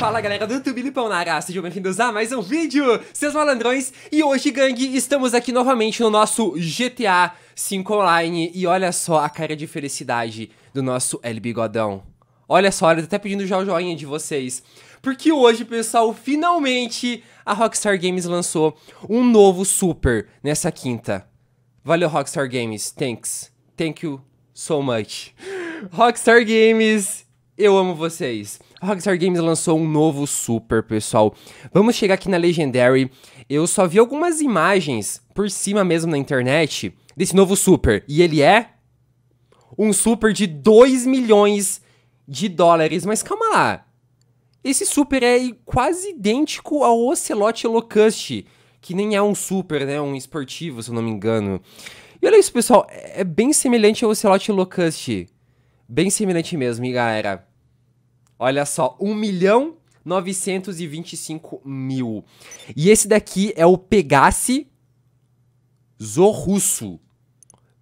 Fala galera do YouTube Lipão na sejam bem-vindos a mais um vídeo, seus malandrões E hoje, gangue, estamos aqui novamente no nosso GTA 5 Online E olha só a cara de felicidade do nosso El Bigodão Olha só, ele tá até pedindo já o joinha de vocês porque hoje, pessoal, finalmente a Rockstar Games lançou um novo super nessa quinta. Valeu, Rockstar Games. Thanks. Thank you so much. Rockstar Games eu amo vocês. A Rockstar Games lançou um novo super, pessoal. Vamos chegar aqui na Legendary. Eu só vi algumas imagens por cima mesmo na internet desse novo super. E ele é um super de 2 milhões de dólares. Mas calma lá. Esse super é quase idêntico ao Ocelote Locust, que nem é um super, né? Um esportivo, se eu não me engano. E olha isso, pessoal. É, é bem semelhante ao Ocelote Locust. Bem semelhante mesmo, hein, galera? Olha só, 1 milhão 925 mil. E esse daqui é o Pegasi Zorrusso.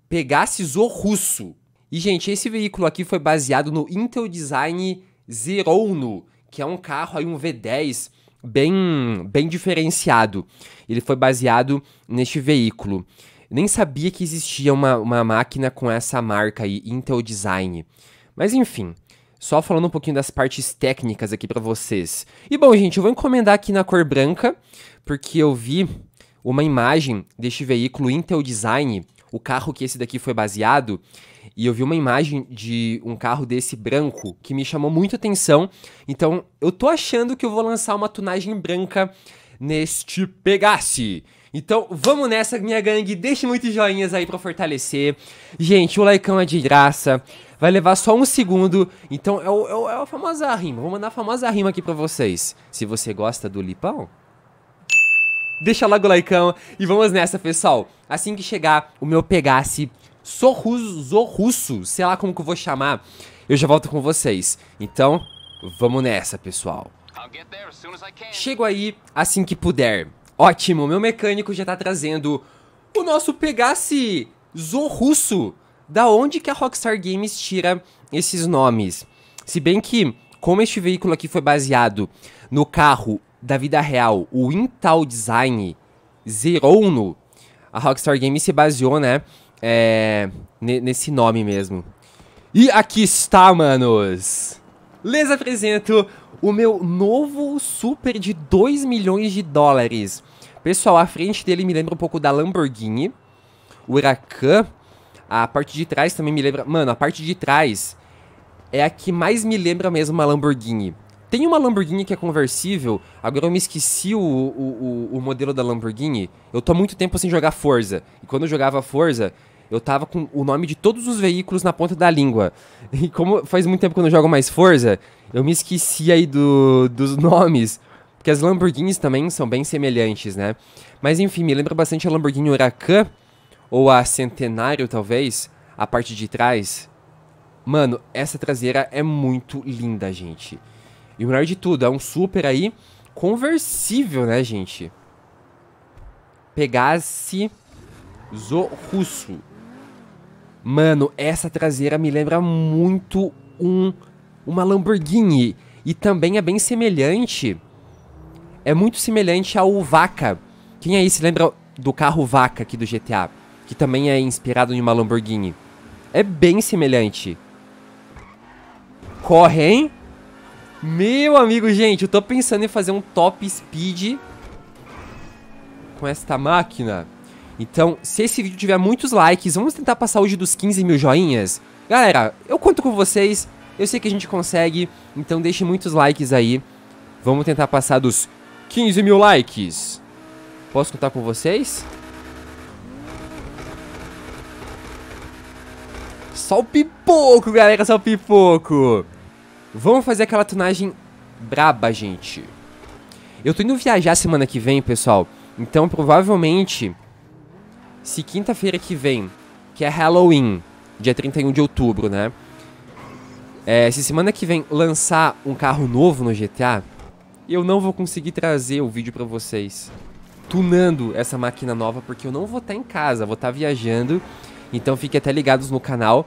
Pegasi Zorrusso. E, gente, esse veículo aqui foi baseado no Intel Design Zerouno, que é um carro aí, um V10, bem, bem diferenciado. Ele foi baseado neste veículo. Nem sabia que existia uma, uma máquina com essa marca aí, Intel Design. Mas enfim, só falando um pouquinho das partes técnicas aqui para vocês. E bom, gente, eu vou encomendar aqui na cor branca, porque eu vi uma imagem deste veículo Intel Design, o carro que esse daqui foi baseado, e eu vi uma imagem de um carro desse branco que me chamou muito atenção. Então, eu tô achando que eu vou lançar uma tunagem branca neste Pegasse. Então, vamos nessa, minha gangue. Deixe muitos joinhas aí para fortalecer. Gente, o likeão é de graça vai levar só um segundo. Então é, é, o, é, a famosa rima. Vou mandar a famosa rima aqui para vocês. Se você gosta do Lipão, deixa logo o likeão e vamos nessa, pessoal. Assim que chegar o meu Pegasse Sorruso, Zorrusso, sei lá como que eu vou chamar, eu já volto com vocês. Então, vamos nessa, pessoal. Chego aí assim que puder. Ótimo, meu mecânico já tá trazendo o nosso Pegasse Zorrusso da onde que a Rockstar Games tira esses nomes. Se bem que, como este veículo aqui foi baseado no carro da vida real, o Intel Design Zerono, a Rockstar Games se baseou, né, é, nesse nome mesmo. E aqui está, manos! Les apresento o meu novo super de 2 milhões de dólares. Pessoal, a frente dele me lembra um pouco da Lamborghini, o Huracan, a parte de trás também me lembra. Mano, a parte de trás é a que mais me lembra mesmo uma Lamborghini. Tem uma Lamborghini que é conversível, agora eu me esqueci o, o, o, o modelo da Lamborghini. Eu tô há muito tempo sem jogar Forza. E quando eu jogava Forza, eu tava com o nome de todos os veículos na ponta da língua. E como faz muito tempo que eu não jogo mais Forza, eu me esqueci aí do, dos nomes. Porque as Lamborghinis também são bem semelhantes, né? Mas enfim, me lembra bastante a Lamborghini Huracan ou a Centenário, talvez, a parte de trás. Mano, essa traseira é muito linda, gente. E o melhor de tudo, é um super aí conversível, né, gente? Pegasse Zorusso. Mano, essa traseira me lembra muito um uma Lamborghini e também é bem semelhante. É muito semelhante ao Vaca. Quem aí se lembra do carro Vaca aqui do GTA? que também é inspirado em uma Lamborghini. É bem semelhante. Corre, hein? Meu amigo, gente, eu tô pensando em fazer um top speed com esta máquina. Então, se esse vídeo tiver muitos likes, vamos tentar passar hoje dos 15 mil joinhas? Galera, eu conto com vocês, eu sei que a gente consegue, então deixe muitos likes aí. Vamos tentar passar dos 15 mil likes. Posso contar com vocês? só o pipoco, galera, só o pipoco. Vamos fazer aquela tunagem braba, gente. Eu tô indo viajar semana que vem, pessoal. Então, provavelmente, se quinta-feira que vem, que é Halloween, dia 31 de outubro, né? É, se semana que vem lançar um carro novo no GTA, eu não vou conseguir trazer o vídeo para vocês tunando essa máquina nova, porque eu não vou estar tá em casa, vou estar tá viajando. Então fiquem até ligados no canal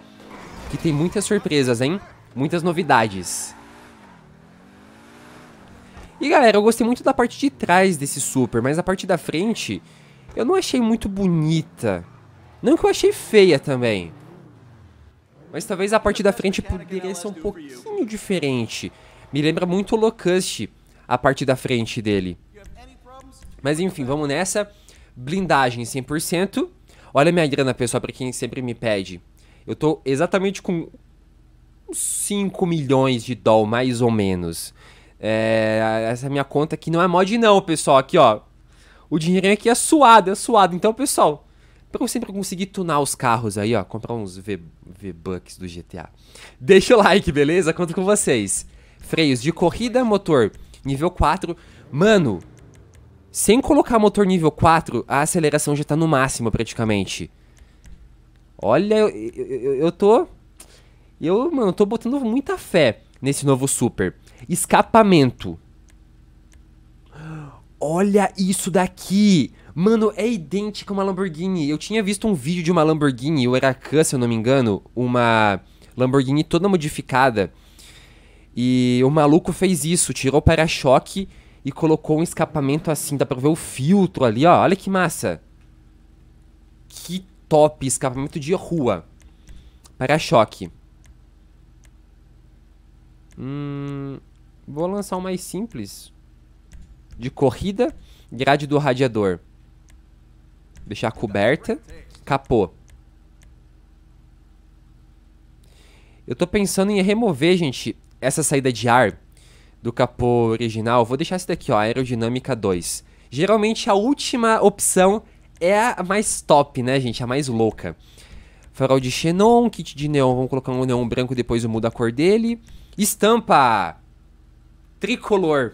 que tem muitas surpresas, hein? Muitas novidades. E galera, eu gostei muito da parte de trás desse Super, mas a parte da frente eu não achei muito bonita. Não que eu achei feia também. Mas talvez a parte da frente poderia ser um pouquinho diferente. Me lembra muito o Locust, a parte da frente dele. Mas enfim, vamos nessa. Blindagem 100%. Olha minha grana, pessoal, pra quem sempre me pede. Eu tô exatamente com 5 milhões de doll, mais ou menos. É, essa minha conta aqui não é mod não, pessoal. Aqui, ó. O dinheiro aqui é suado, é suado. Então, pessoal, pra você sempre conseguir tunar os carros aí, ó. Comprar uns V-Bucks do GTA. Deixa o like, beleza? Conto com vocês. Freios de corrida, motor nível 4. Mano, sem colocar motor nível 4, a aceleração já tá no máximo praticamente. Olha, eu, eu, eu tô. Eu, mano, tô botando muita fé nesse novo super. Escapamento. Olha isso daqui! Mano, é idêntico a uma Lamborghini. Eu tinha visto um vídeo de uma Lamborghini, o Huracan, se eu não me engano, uma Lamborghini toda modificada. E o maluco fez isso, tirou o para-choque e colocou um escapamento assim, dá pra ver o filtro ali, ó. Olha que massa. Que top, escapamento de rua. Para-choque. Hum, vou lançar o mais simples. De corrida, grade do radiador. Deixar coberta, capô. Eu tô pensando em remover, gente, essa saída de ar do capô original. Vou deixar isso daqui, ó, aerodinâmica 2. Geralmente a última opção é a mais top, né, gente? A mais louca. Farol de xenon, kit de neon. Vamos colocar um neon branco, depois eu mudo a cor dele. Estampa! Tricolor.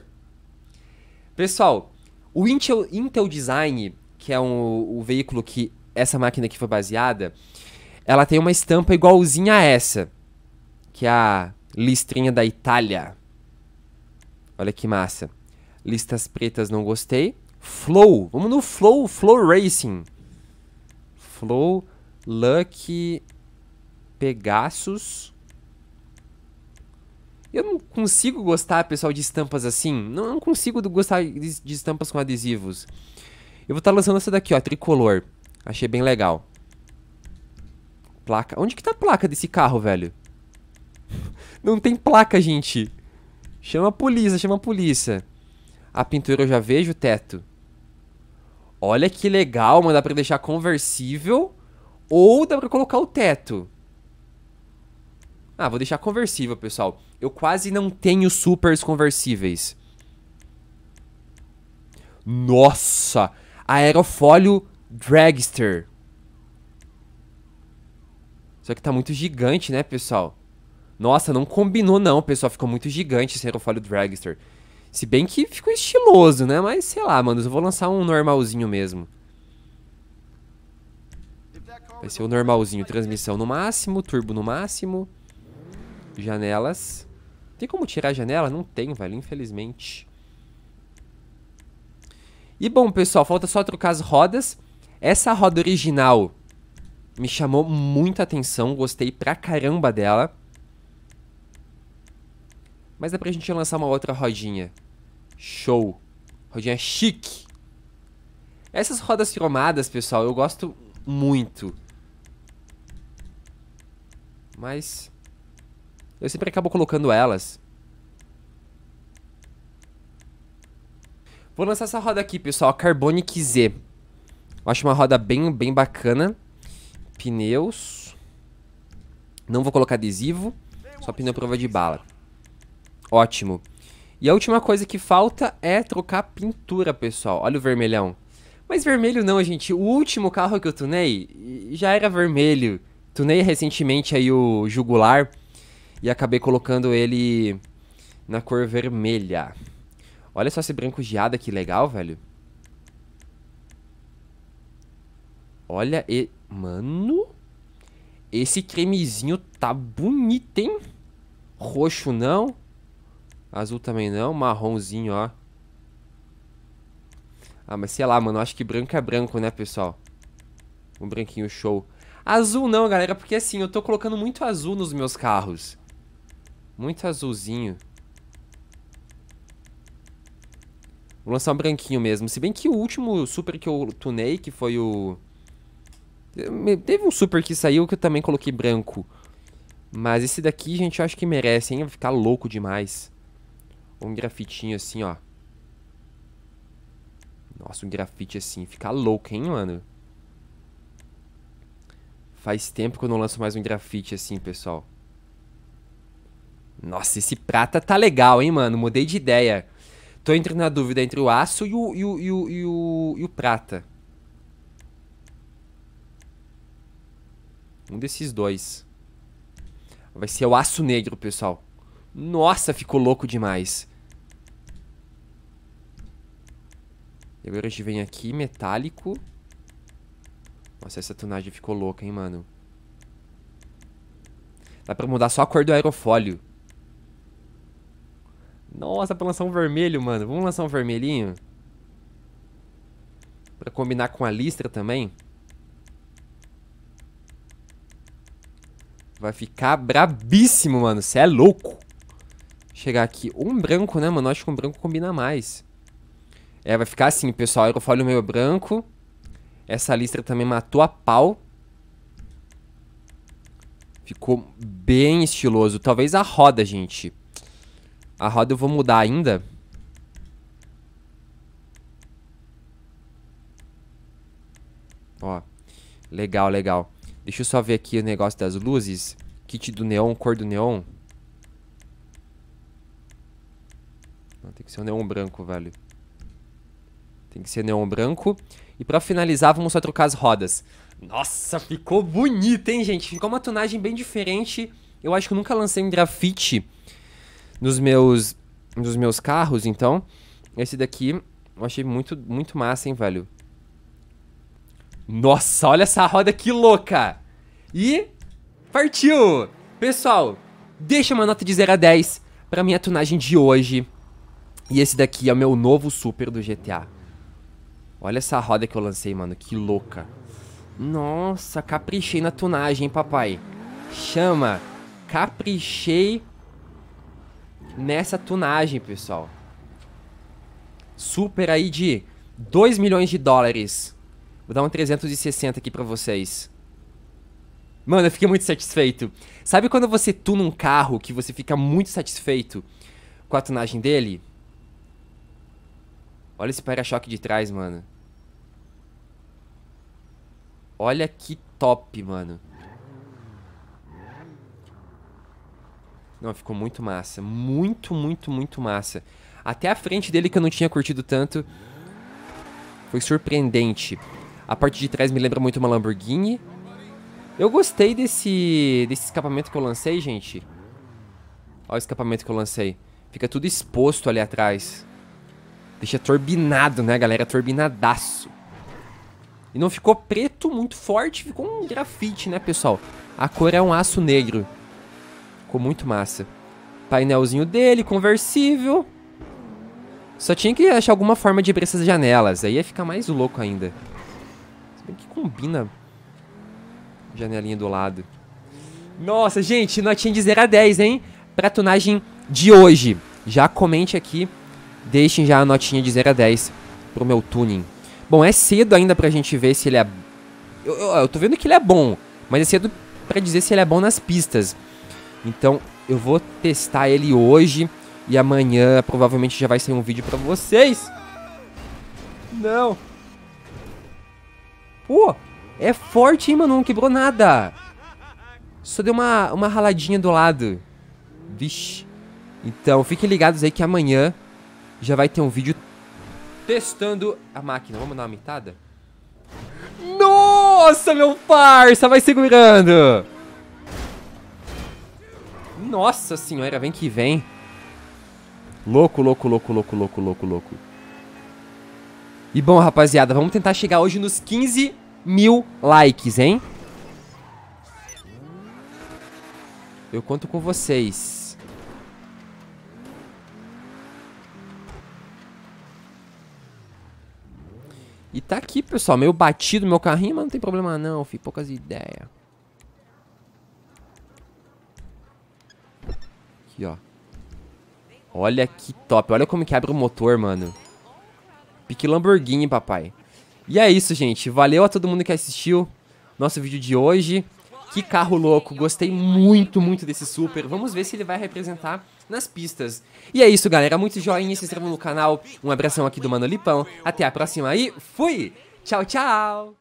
Pessoal, o Intel, Intel Design, que é um, o veículo que essa máquina aqui foi baseada, ela tem uma estampa igualzinha a essa. Que é a listrinha da Itália. Olha que massa. Listas pretas não gostei. Flow. Vamos no Flow, Flow Racing. Flow, Lucky, Pegasus. Eu não consigo gostar, pessoal, de estampas assim. Não, não consigo gostar de, de, estampas com adesivos. Eu vou estar tá lançando essa daqui, ó, tricolor. Achei bem legal. Placa. Onde que tá a placa desse carro, velho? Não tem placa, gente. Chama a polícia, chama a polícia. A pintura eu já vejo, o teto. Olha que legal, mas dá pra deixar conversível ou dá pra colocar o teto. Ah, vou deixar conversível, pessoal. Eu quase não tenho supers conversíveis. Nossa! Aerofólio Dragster. Só que tá muito gigante, né, pessoal? Nossa, não combinou não, pessoal. Ficou muito gigante esse aerofólio Dragster. Se bem que ficou estiloso, né? Mas sei lá, mano, eu vou lançar um normalzinho mesmo. Vai ser o normalzinho, transmissão no máximo, turbo no máximo. Janelas. Tem como tirar a janela? Não tem, velho, infelizmente. E bom, pessoal, falta só trocar as rodas. Essa roda original me chamou muita atenção, gostei pra caramba dela. Mas dá é pra gente lançar uma outra rodinha. Show. Rodinha chique. Essas rodas cromadas, pessoal, eu gosto muito. Mas... Eu sempre acabo colocando elas. Vou lançar essa roda aqui, pessoal. A Carbonic Z. Eu acho uma roda bem, bem bacana. Pneus. Não vou colocar adesivo. Só pneu prova de bala. Ótimo. E a última coisa que falta é trocar pintura, pessoal. Olha o vermelhão. Mas vermelho não, gente. O último carro que eu tunei já era vermelho. Tunei recentemente aí o Jugular e acabei colocando ele na cor vermelha. Olha só esse branco geada, que legal, velho. Olha e... Mano... Esse cremezinho tá bonito, hein? Roxo não. Azul também não. Marronzinho, ó. Ah, mas sei lá, mano. Acho que branco é branco, né, pessoal? Um branquinho show. Azul não, galera, porque assim, eu tô colocando muito azul nos meus carros. Muito azulzinho. Vou lançar um branquinho mesmo. Se bem que o último super que eu tunei, que foi o... Teve um super que saiu que eu também coloquei branco. Mas esse daqui, gente, eu acho que merece, hein? Vai ficar louco demais um grafitinho assim, ó. Nossa, um grafite assim. Fica louco, hein, mano? Faz tempo que eu não lanço mais um grafite assim, pessoal. Nossa, esse prata tá legal, hein, mano? Mudei de ideia. Tô entrando na dúvida entre o aço e o, e o, e o, e o, e o prata. Um desses dois. Vai ser o aço negro, pessoal. Nossa, ficou louco demais. E agora a gente vem aqui, metálico. Nossa, essa tunagem ficou louca, hein, mano. Dá pra mudar só a cor do aerofólio. Nossa, pra lançar um vermelho, mano. Vamos lançar um vermelhinho? Pra combinar com a listra também. Vai ficar brabíssimo, mano. Você é louco chegar aqui. Um branco, né, mano? acho que um branco combina mais. É, vai ficar assim, pessoal. Aerofólio meio branco. Essa listra também matou a pau. Ficou bem estiloso. Talvez a roda, gente. A roda eu vou mudar ainda. Ó. Legal, legal. Deixa eu só ver aqui o negócio das luzes. Kit do neon, cor do neon. Não, tem que ser o neon branco, velho. Tem que ser neon branco. E pra finalizar, vamos só trocar as rodas. Nossa, ficou bonito, hein, gente? Ficou uma tonagem bem diferente. Eu acho que eu nunca lancei um grafite nos meus, nos meus carros, então... Esse daqui eu achei muito, muito massa, hein, velho. Nossa, olha essa roda que louca! E... Partiu! Pessoal, deixa uma nota de 0 a 10 pra minha tunagem de hoje. E esse daqui é o meu novo super do GTA. Olha essa roda que eu lancei, mano. Que louca. Nossa, caprichei na tunagem, papai. Chama. Caprichei nessa tunagem, pessoal. Super aí de 2 milhões de dólares. Vou dar um 360 aqui pra vocês. Mano, eu fiquei muito satisfeito. Sabe quando você tuna um carro que você fica muito satisfeito com a tunagem dele? Olha esse para-choque de trás, mano. Olha que top, mano. Não, ficou muito massa. Muito, muito, muito massa. Até a frente dele que eu não tinha curtido tanto. Foi surpreendente. A parte de trás me lembra muito uma Lamborghini. Eu gostei desse, desse escapamento que eu lancei, gente. Olha o escapamento que eu lancei. Fica tudo exposto ali atrás. Deixa turbinado, né, galera? Turbinadaço. E não ficou preto muito forte, ficou um grafite, né, pessoal? A cor é um aço negro. Ficou muito massa. Painelzinho dele, conversível. Só tinha que achar alguma forma de abrir essas janelas. Aí ia ficar mais louco ainda. Se bem que combina janelinha do lado. Nossa, gente, notinha de 0 a 10, hein? Pra tunagem de hoje. Já comente aqui deixem já a notinha de 0 a 10 pro meu tuning. Bom, é cedo ainda pra gente ver se ele é. Eu, eu, eu tô vendo que ele é bom, mas é cedo para dizer se ele é bom nas pistas. Então eu vou testar ele hoje e amanhã provavelmente já vai sair um vídeo pra vocês. Não! Pô, é forte, hein, mano? Não quebrou nada. Só deu uma, uma raladinha do lado. Vixe. Então, fiquem ligados aí que amanhã já vai ter um vídeo testando a máquina. Vamos dar uma mitada? Nossa, meu parça! Vai segurando! Nossa senhora, vem que vem. Louco, louco, louco, louco, louco, louco, louco. E bom, rapaziada, vamos tentar chegar hoje nos 15 mil likes, hein? Eu conto com vocês. E tá aqui, pessoal, meio batido meu carrinho, mas não tem problema não, fi, poucas ideias. Aqui, ó. Olha que top, olha como que abre o motor, mano. Pique Lamborghini, papai. E é isso, gente. Valeu a todo mundo que assistiu nosso vídeo de hoje. Que carro louco, gostei muito, muito desse Super. Vamos ver se ele vai representar nas pistas. E é isso, galera. Muito joinha, se inscrevam no canal. Um abração aqui do Mano Lipão. Até a próxima e fui! Tchau, tchau!